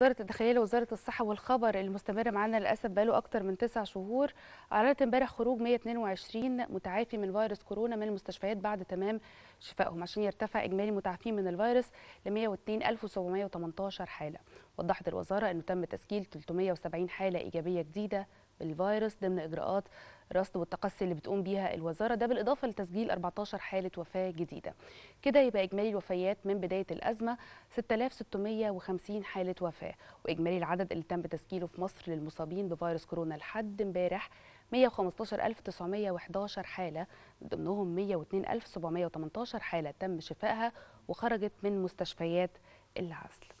وزارة الداخلية وزاره الصحة والخبر المستمر معانا للأسف بقاله أكتر من تسع شهور أعلنت امبارح خروج 122 متعافي من فيروس كورونا من المستشفيات بعد تمام شفائهم عشان يرتفع إجمالي المتعافين من الفيروس ل 102718 حالة وضحت الوزارة أنه تم تسجيل 370 حالة إيجابية جديدة الفيروس ضمن اجراءات رصد والتقصي اللي بتقوم بيها الوزاره ده بالاضافه لتسجيل 14 حاله وفاه جديده كده يبقى اجمالي الوفيات من بدايه الازمه 6650 حاله وفاه واجمالي العدد اللي تم تسجيله في مصر للمصابين بفيروس كورونا لحد امبارح 115911 حاله من ضمنهم 102718 حاله تم شفائها وخرجت من مستشفيات العزل